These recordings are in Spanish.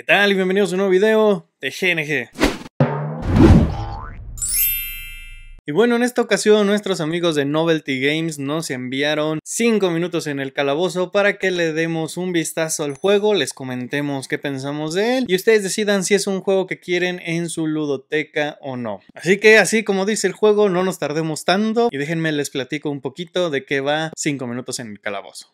¿Qué tal? Y bienvenidos a un nuevo video de GNG. Y bueno, en esta ocasión nuestros amigos de Novelty Games nos enviaron 5 minutos en el calabozo para que le demos un vistazo al juego, les comentemos qué pensamos de él y ustedes decidan si es un juego que quieren en su ludoteca o no. Así que así como dice el juego, no nos tardemos tanto y déjenme les platico un poquito de qué va 5 minutos en el calabozo.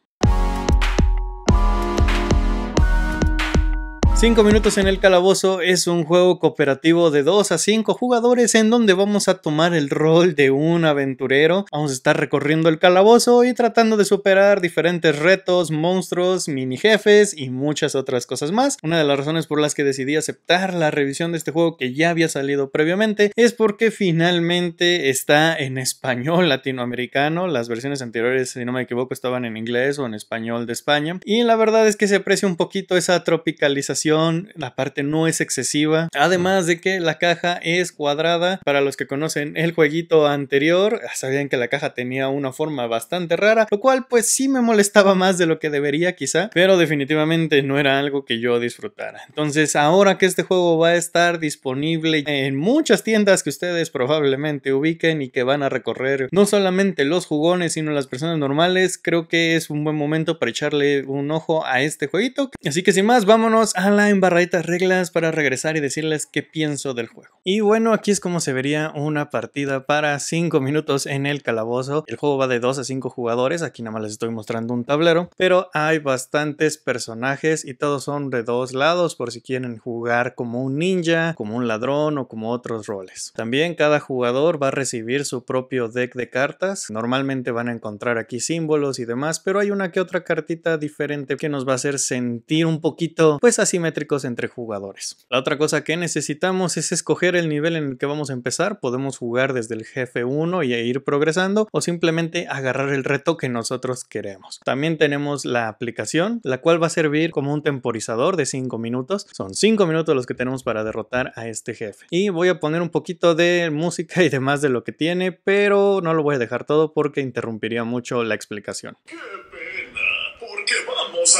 5 minutos en el calabozo es un juego cooperativo de 2 a 5 jugadores en donde vamos a tomar el rol de un aventurero. Vamos a estar recorriendo el calabozo y tratando de superar diferentes retos, monstruos, mini jefes y muchas otras cosas más. Una de las razones por las que decidí aceptar la revisión de este juego que ya había salido previamente es porque finalmente está en español latinoamericano. Las versiones anteriores, si no me equivoco, estaban en inglés o en español de España. Y la verdad es que se aprecia un poquito esa tropicalización la parte no es excesiva, además de que la caja es cuadrada, para los que conocen el jueguito anterior, sabían que la caja tenía una forma bastante rara, lo cual pues sí me molestaba más de lo que debería quizá, pero definitivamente no era algo que yo disfrutara. Entonces ahora que este juego va a estar disponible en muchas tiendas que ustedes probablemente ubiquen y que van a recorrer no solamente los jugones sino las personas normales, creo que es un buen momento para echarle un ojo a este jueguito. Así que sin más, vámonos a en barraditas reglas para regresar y decirles qué pienso del juego. Y bueno, aquí es como se vería una partida para 5 minutos en el calabozo. El juego va de 2 a 5 jugadores, aquí nada más les estoy mostrando un tablero, pero hay bastantes personajes y todos son de dos lados por si quieren jugar como un ninja, como un ladrón o como otros roles. También cada jugador va a recibir su propio deck de cartas. Normalmente van a encontrar aquí símbolos y demás, pero hay una que otra cartita diferente que nos va a hacer sentir un poquito pues así me entre jugadores. La otra cosa que necesitamos es escoger el nivel en el que vamos a empezar. Podemos jugar desde el jefe 1 y ir progresando o simplemente agarrar el reto que nosotros queremos. También tenemos la aplicación, la cual va a servir como un temporizador de 5 minutos. Son 5 minutos los que tenemos para derrotar a este jefe. Y voy a poner un poquito de música y demás de lo que tiene, pero no lo voy a dejar todo porque interrumpiría mucho la explicación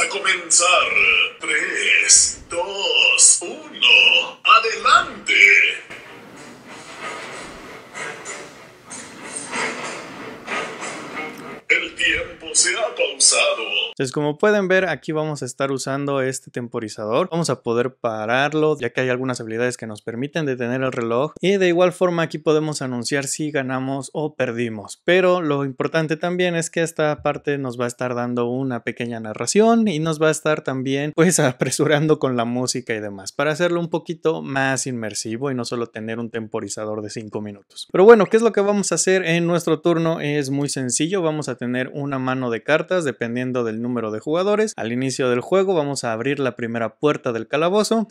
a comenzar. 3, 2, 1. Adelante. ha pausado. Entonces, como pueden ver, aquí vamos a estar usando este temporizador. Vamos a poder pararlo, ya que hay algunas habilidades que nos permiten detener el reloj. Y de igual forma, aquí podemos anunciar si ganamos o perdimos. Pero lo importante también es que esta parte nos va a estar dando una pequeña narración y nos va a estar también, pues, apresurando con la música y demás para hacerlo un poquito más inmersivo y no solo tener un temporizador de 5 minutos. Pero bueno, ¿qué es lo que vamos a hacer en nuestro turno? Es muy sencillo, vamos a tener una mano de cartas dependiendo del número de jugadores. Al inicio del juego vamos a abrir la primera puerta del calabozo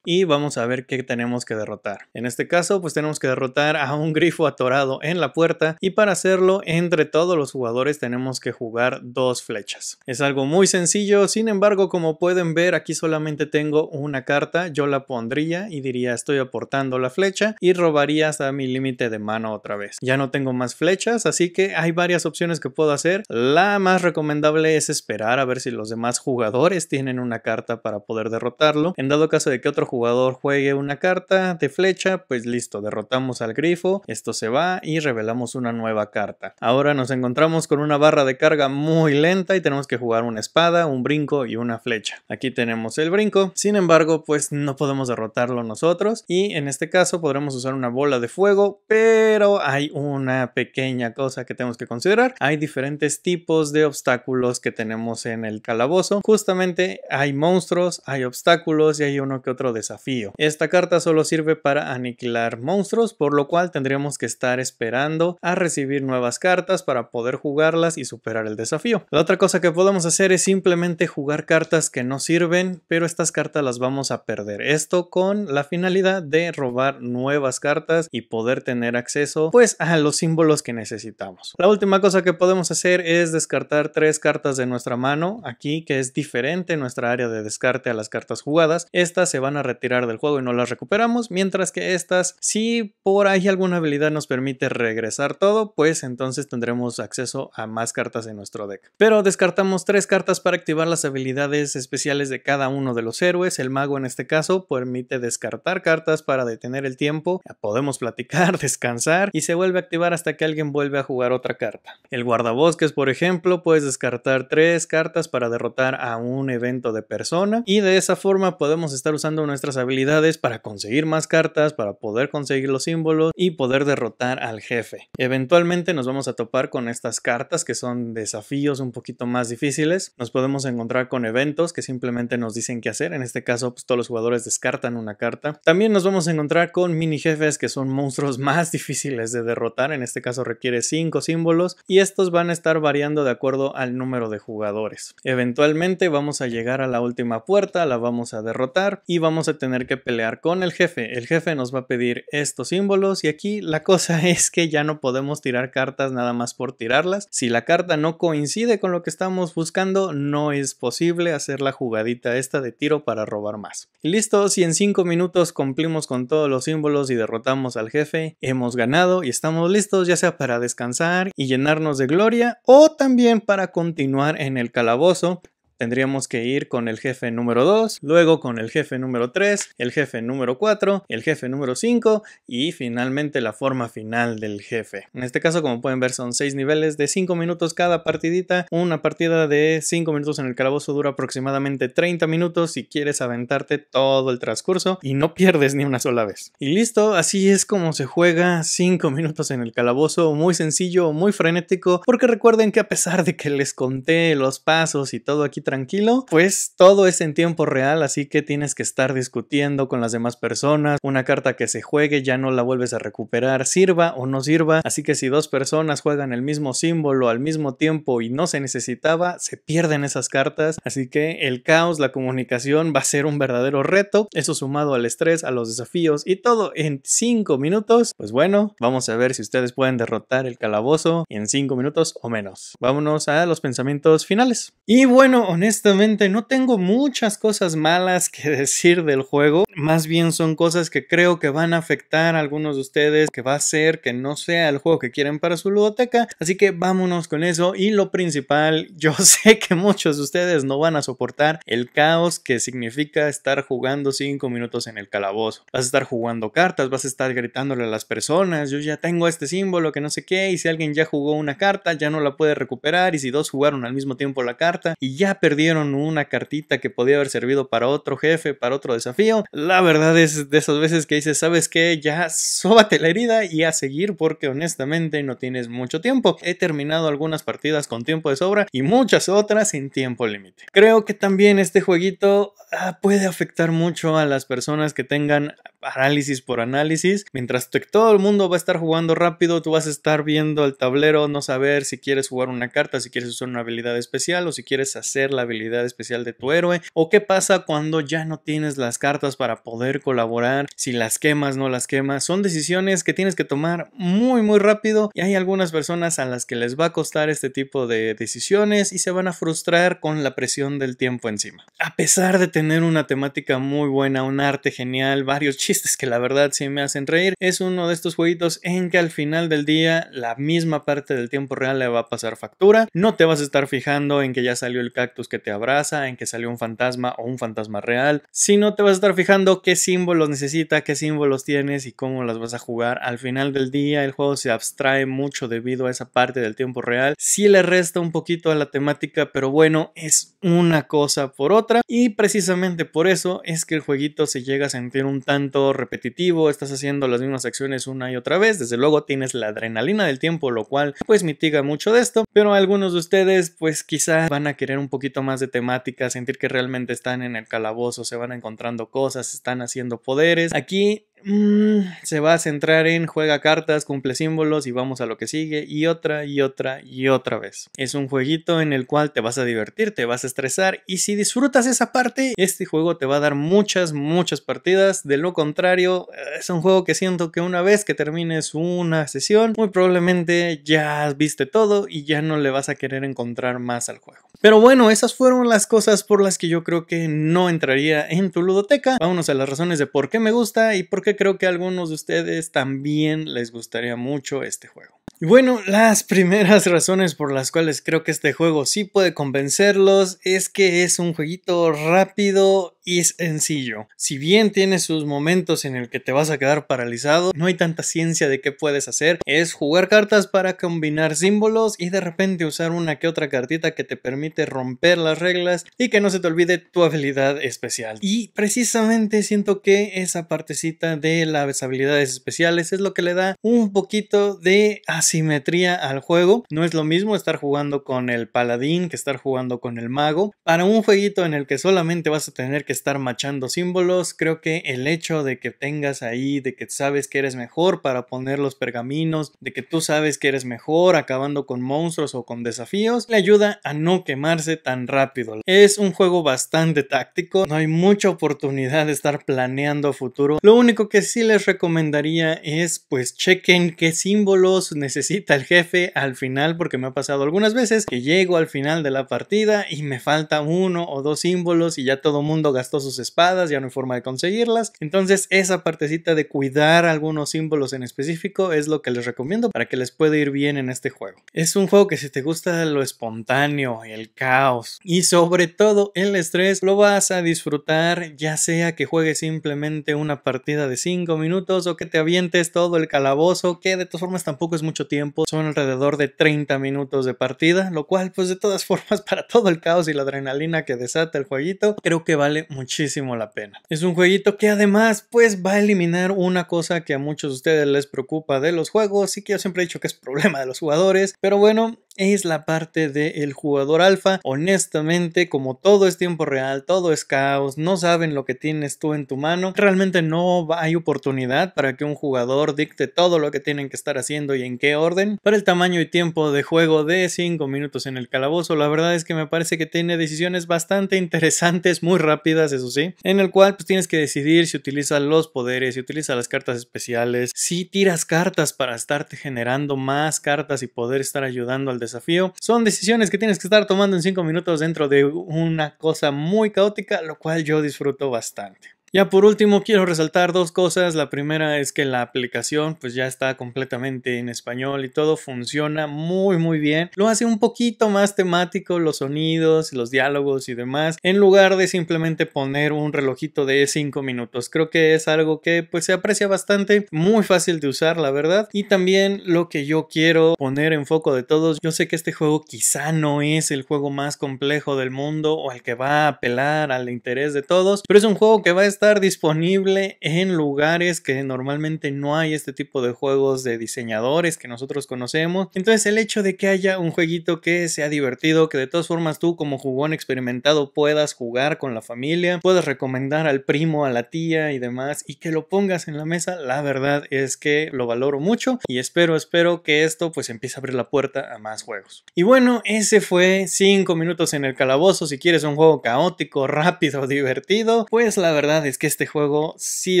y vamos a ver qué tenemos que derrotar. En este caso, pues tenemos que derrotar a un grifo atorado en la puerta y para hacerlo, entre todos los jugadores tenemos que jugar dos flechas. Es algo muy sencillo, sin embargo, como pueden ver, aquí solamente tengo una carta, yo la pondría y diría estoy aportando la flecha y robaría hasta mi límite de mano otra vez. Ya no tengo más flechas, así que hay varias opciones que puedo hacer. La más recomendable es esperar a ver si los demás jugadores tienen una carta para poder derrotarlo. En dado caso de que otro jugador juegue una carta de flecha, pues listo, derrotamos al grifo, esto se va y revelamos una nueva carta. Ahora nos encontramos con una barra de carga muy lenta y tenemos que jugar una espada, un brinco y una flecha. Aquí tenemos el brinco, sin embargo, pues no podemos derrotarlo nosotros y en este caso podremos usar una bola de fuego, pero hay una pequeña cosa que tenemos que considerar. Hay diferentes tipos de obstáculos que tenemos en el calabozo. Justamente hay monstruos, hay obstáculos y hay uno que otro de desafío. Esta carta solo sirve para aniquilar monstruos, por lo cual tendríamos que estar esperando a recibir nuevas cartas para poder jugarlas y superar el desafío. La otra cosa que podemos hacer es simplemente jugar cartas que no sirven, pero estas cartas las vamos a perder. Esto con la finalidad de robar nuevas cartas y poder tener acceso pues a los símbolos que necesitamos. La última cosa que podemos hacer es descartar tres cartas de nuestra mano aquí que es diferente nuestra área de descarte a las cartas jugadas. Estas se van a tirar del juego y no las recuperamos, mientras que estas, si por ahí alguna habilidad nos permite regresar todo, pues entonces tendremos acceso a más cartas en nuestro deck. Pero descartamos tres cartas para activar las habilidades especiales de cada uno de los héroes, el mago en este caso permite descartar cartas para detener el tiempo, podemos platicar, descansar y se vuelve a activar hasta que alguien vuelve a jugar otra carta. El guardabosques, por ejemplo, puedes descartar tres cartas para derrotar a un evento de persona y de esa forma podemos estar usando nuestra nuestras habilidades para conseguir más cartas, para poder conseguir los símbolos y poder derrotar al jefe. Eventualmente nos vamos a topar con estas cartas que son desafíos un poquito más difíciles. Nos podemos encontrar con eventos que simplemente nos dicen qué hacer. En este caso, pues todos los jugadores descartan una carta. También nos vamos a encontrar con mini jefes que son monstruos más difíciles de derrotar. En este caso requiere cinco símbolos y estos van a estar variando de acuerdo al número de jugadores. Eventualmente vamos a llegar a la última puerta, la vamos a derrotar y vamos a tener que pelear con el jefe. El jefe nos va a pedir estos símbolos y aquí la cosa es que ya no podemos tirar cartas nada más por tirarlas. Si la carta no coincide con lo que estamos buscando, no es posible hacer la jugadita esta de tiro para robar más. Y listo, si en 5 minutos cumplimos con todos los símbolos y derrotamos al jefe, hemos ganado y estamos listos ya sea para descansar y llenarnos de gloria o también para continuar en el calabozo tendríamos que ir con el jefe número 2, luego con el jefe número 3, el jefe número 4, el jefe número 5 y finalmente la forma final del jefe. En este caso, como pueden ver, son 6 niveles de 5 minutos cada partidita. Una partida de 5 minutos en el calabozo dura aproximadamente 30 minutos si quieres aventarte todo el transcurso y no pierdes ni una sola vez. Y listo, así es como se juega 5 minutos en el calabozo, muy sencillo, muy frenético, porque recuerden que a pesar de que les conté los pasos y todo aquí tranquilo, pues todo es en tiempo real, así que tienes que estar discutiendo con las demás personas. Una carta que se juegue ya no la vuelves a recuperar, sirva o no sirva. Así que si dos personas juegan el mismo símbolo al mismo tiempo y no se necesitaba, se pierden esas cartas. Así que el caos, la comunicación va a ser un verdadero reto. Eso sumado al estrés, a los desafíos y todo en cinco minutos. Pues bueno, vamos a ver si ustedes pueden derrotar el calabozo en cinco minutos o menos. Vámonos a los pensamientos finales. Y bueno, honestamente no tengo muchas cosas malas que decir del juego, más bien son cosas que creo que van a afectar a algunos de ustedes, que va a ser que no sea el juego que quieren para su ludoteca, así que vámonos con eso y lo principal, yo sé que muchos de ustedes no van a soportar el caos que significa estar jugando 5 minutos en el calabozo, vas a estar jugando cartas, vas a estar gritándole a las personas, yo ya tengo este símbolo que no sé qué y si alguien ya jugó una carta ya no la puede recuperar y si dos jugaron al mismo tiempo la carta y ya perdieron una cartita que podía haber servido para otro jefe, para otro desafío. La verdad es de esas veces que dices, ¿sabes qué? Ya sóbate la herida y a seguir porque honestamente no tienes mucho tiempo. He terminado algunas partidas con tiempo de sobra y muchas otras sin tiempo límite. Creo que también este jueguito ah, puede afectar mucho a las personas que tengan análisis por análisis, mientras todo el mundo va a estar jugando rápido, tú vas a estar viendo el tablero, no saber si quieres jugar una carta, si quieres usar una habilidad especial o si quieres hacer la habilidad especial de tu héroe, o qué pasa cuando ya no tienes las cartas para poder colaborar, si las quemas, no las quemas, son decisiones que tienes que tomar muy muy rápido y hay algunas personas a las que les va a costar este tipo de decisiones y se van a frustrar con la presión del tiempo encima. A pesar de tener una temática muy buena, un arte genial, varios chistes, es que la verdad sí me hacen reír. Es uno de estos jueguitos en que al final del día la misma parte del tiempo real le va a pasar factura. No te vas a estar fijando en que ya salió el cactus que te abraza, en que salió un fantasma o un fantasma real, si no te vas a estar fijando qué símbolos necesita, qué símbolos tienes y cómo las vas a jugar. Al final del día el juego se abstrae mucho debido a esa parte del tiempo real. Sí le resta un poquito a la temática, pero bueno, es una cosa por otra y precisamente por eso es que el jueguito se llega a sentir un tanto repetitivo, estás haciendo las mismas acciones una y otra vez, desde luego tienes la adrenalina del tiempo, lo cual pues mitiga mucho de esto, pero algunos de ustedes pues quizás van a querer un poquito más de temática, sentir que realmente están en el calabozo, se van encontrando cosas, están haciendo poderes. Aquí Mm, se va a centrar en juega cartas, cumple símbolos y vamos a lo que sigue y otra y otra y otra vez. Es un jueguito en el cual te vas a divertir, te vas a estresar y si disfrutas esa parte, este juego te va a dar muchas, muchas partidas. De lo contrario, es un juego que siento que una vez que termines una sesión, muy probablemente ya viste todo y ya no le vas a querer encontrar más al juego. Pero bueno, esas fueron las cosas por las que yo creo que no entraría en tu ludoteca. Vámonos a las razones de por qué me gusta y por qué creo que a algunos de ustedes también les gustaría mucho este juego. Y bueno, las primeras razones por las cuales creo que este juego sí puede convencerlos es que es un jueguito rápido es sencillo. Si bien tienes sus momentos en el que te vas a quedar paralizado, no hay tanta ciencia de qué puedes hacer. Es jugar cartas para combinar símbolos y de repente usar una que otra cartita que te permite romper las reglas y que no se te olvide tu habilidad especial. Y precisamente siento que esa partecita de las habilidades especiales es lo que le da un poquito de asimetría al juego. No es lo mismo estar jugando con el paladín que estar jugando con el mago. Para un jueguito en el que solamente vas a tener que estar machando símbolos, creo que el hecho de que tengas ahí, de que sabes que eres mejor para poner los pergaminos, de que tú sabes que eres mejor acabando con monstruos o con desafíos, le ayuda a no quemarse tan rápido. Es un juego bastante táctico, no hay mucha oportunidad de estar planeando futuro. Lo único que sí les recomendaría es pues chequen qué símbolos necesita el jefe al final porque me ha pasado algunas veces que llego al final de la partida y me falta uno o dos símbolos y ya todo mundo gastó sus espadas, ya no hay forma de conseguirlas. Entonces esa partecita de cuidar algunos símbolos en específico es lo que les recomiendo para que les pueda ir bien en este juego. Es un juego que si te gusta lo espontáneo, el caos y sobre todo el estrés, lo vas a disfrutar ya sea que juegues simplemente una partida de 5 minutos o que te avientes todo el calabozo, que de todas formas tampoco es mucho tiempo, son alrededor de 30 minutos de partida, lo cual pues de todas formas para todo el caos y la adrenalina que desata el jueguito, creo que vale muchísimo la pena. Es un jueguito que además pues va a eliminar una cosa que a muchos de ustedes les preocupa de los juegos y que yo siempre he dicho que es problema de los jugadores, pero bueno, es la parte del jugador alfa. Honestamente, como todo es tiempo real, todo es caos, no saben lo que tienes tú en tu mano, realmente no hay oportunidad para que un jugador dicte todo lo que tienen que estar haciendo y en qué orden. Para el tamaño y tiempo de juego de 5 minutos en el calabozo, la verdad es que me parece que tiene decisiones bastante interesantes, muy rápidas, eso sí, en el cual pues tienes que decidir si utilizas los poderes, si utilizas las cartas especiales, si tiras cartas para estarte generando más cartas y poder estar ayudando al desafío. Son decisiones que tienes que estar tomando en 5 minutos dentro de una cosa muy caótica, lo cual yo disfruto bastante. Ya por último quiero resaltar dos cosas. La primera es que la aplicación pues ya está completamente en español y todo funciona muy muy bien. Lo hace un poquito más temático los sonidos, los diálogos y demás en lugar de simplemente poner un relojito de 5 minutos. Creo que es algo que pues se aprecia bastante, muy fácil de usar la verdad. Y también lo que yo quiero poner en foco de todos, yo sé que este juego quizá no es el juego más complejo del mundo o el que va a apelar al interés de todos, pero es un juego que va a estar disponible en lugares que normalmente no hay este tipo de juegos de diseñadores que nosotros conocemos. Entonces el hecho de que haya un jueguito que sea divertido, que de todas formas tú como jugón experimentado puedas jugar con la familia, puedas recomendar al primo, a la tía y demás y que lo pongas en la mesa, la verdad es que lo valoro mucho y espero, espero que esto pues empiece a abrir la puerta a más juegos. Y bueno, ese fue cinco minutos en el calabozo. Si quieres un juego caótico, rápido, divertido, pues la verdad es es que este juego sí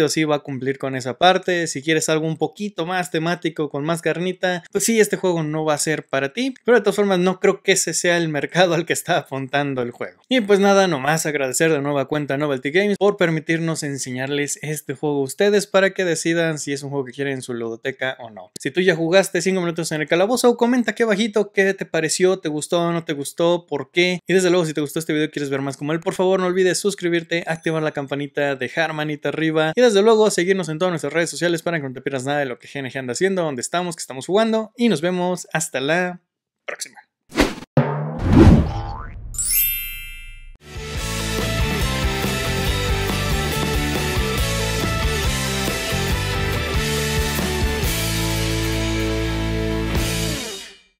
o sí va a cumplir con esa parte. Si quieres algo un poquito más temático, con más carnita, pues sí, este juego no va a ser para ti. Pero de todas formas, no creo que ese sea el mercado al que está apuntando el juego. Y pues nada, nomás agradecer de nueva cuenta a Novelty Games por permitirnos enseñarles este juego a ustedes para que decidan si es un juego que quieren en su ludoteca o no. Si tú ya jugaste 5 minutos en el calabozo, comenta aquí abajito qué te pareció, te gustó, no te gustó, por qué. Y desde luego, si te gustó este video y quieres ver más como él, por favor no olvides suscribirte, activar la campanita dejar manita arriba y desde luego seguirnos en todas nuestras redes sociales para que no te pierdas nada de lo que GNG anda haciendo, dónde estamos, qué estamos jugando y nos vemos hasta la próxima.